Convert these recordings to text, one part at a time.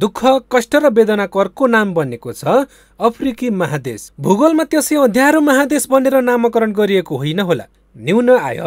दुःख कष्ट र वेदनाको अर्को नाम बनेको छ अफ्रिकी महादेश भूगोलमा त्यसै अध्यारो महादेश बनेर नामाकरण गरिएको होइन होला न्यून आय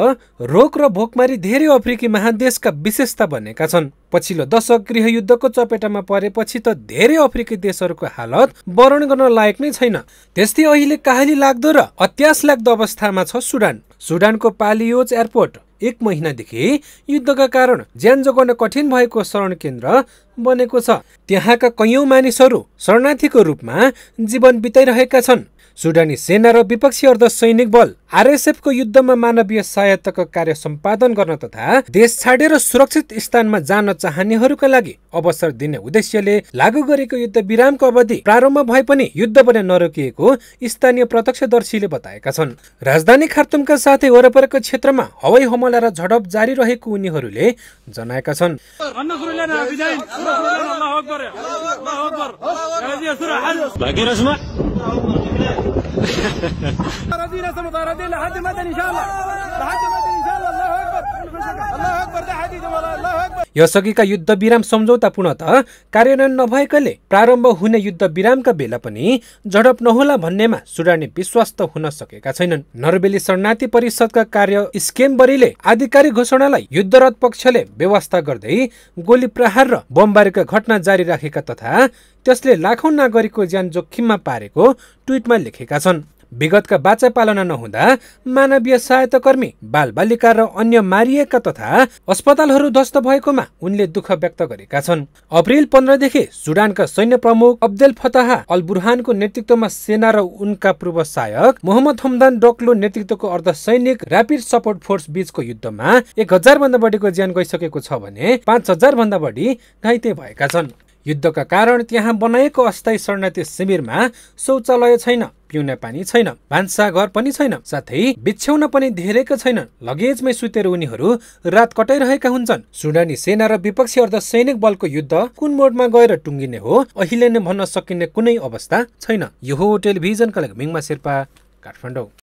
रोग र भोकमारी धेरै अफ्रिकी महादेशका विशेषता बनेका छन् पछिल्लो दशक गृहयुद्धको चपेटामा परेपछि त धेरै अफ्रिकी देशहरूको हालत वर्णन गर्न लायक नै छैन त्यस्तै अहिले काहाली लाग्दो र अत्यास लाग्दो अवस्थामा छ सुडान सुडानको पालियोज एयरपोर्ट एक महिनादेखि युद्धका कारण ज्यान जोगाउन कठिन भएको शरण केन्द्र बनेको छ त्यहाँका कैयौँ मानिसहरू शरणार्थीको रूपमा जीवन बिताइरहेका छन् सुडानी सेना र विपक्षी अर्धसैनिक बल आरएसएफको युद्धमा मानवीय सहायताको कार्य सम्पादन गर्न तथा देश छाडेर सुरक्षित स्थानमा जान चाहनेहरूका लागि अवसर दिने उद्देश्यले लागू गरेको युद्ध विरामको अवधि प्रारम्भ भए पनि युद्ध भने नरोकिएको स्थानीय प्रत्यक्षदर्शीले बताएका छन् राजधानी खार्तुमका साथै वरपरको क्षेत्रमा हवाई हमला र झडप जारी रहेको उनीहरूले जनाएका छन् مطاردين لسه مطاردين لحد مدني ان شاء الله لحد مدني यसअघिका युद्धविराम सम्झौता त कार्यान्वयन नभएकोले प्रारम्भ हुने युद्धविरामका बेला पनि झडप नहोला भन्नेमा सुडानी विश्वास त हुन सकेका छैनन् नर्वेली शरणार्थी परिषदका कार्य स्केमबरीले आधिकारिक घोषणालाई युद्धरत पक्षले व्यवस्था गर्दै गोली प्रहार र बमबारीका घटना जारी राखेका तथा त्यसले लाखौं नागरिकको ज्यान जोखिममा पारेको ट्विटमा लेखेका छन् विगतका बाचा पालना नहुँदा मानवीय सहायताकर्मी बालबालिका र अन्य मारिएका तथा अस्पतालहरू ध्वस्त भएकोमा उनले दुःख व्यक्त गरेका छन् अप्रेल पन्ध्रदेखि सुडानका सैन्य प्रमुख अब्देल फतह अल बुरहानको नेतृत्वमा सेना र उनका पूर्व सहायक मोहम्मद हमदान डक्लो नेतृत्वको अर्धसैनिक ऱ्यापिड सपोर्ट फोर्स बीचको युद्धमा एक हजार भन्दा बढीको ज्यान गइसकेको छ भने पाँच हजार भन्दा बढी घाइते भएका छन् युद्धका कारण त्यहाँ बनाएको अस्थायी शरणार्थी शिविरमा शौचालय छैन पिउने पानी छैन भान्सा घर पनि छैन साथै बिछ्याउन पनि धेरैका छैनन् लगेजमै सुतेर उनीहरू रात कटाइरहेका हुन्छन् सुडानी सेना र विपक्षी सैनिक बलको युद्ध कुन मोडमा गएर टुङ्गिने हो अहिले नै भन्न सकिने कुनै अवस्था छैन यो हो टेलिभिजनका लागि मिङमा शेर्पा काठमाडौँ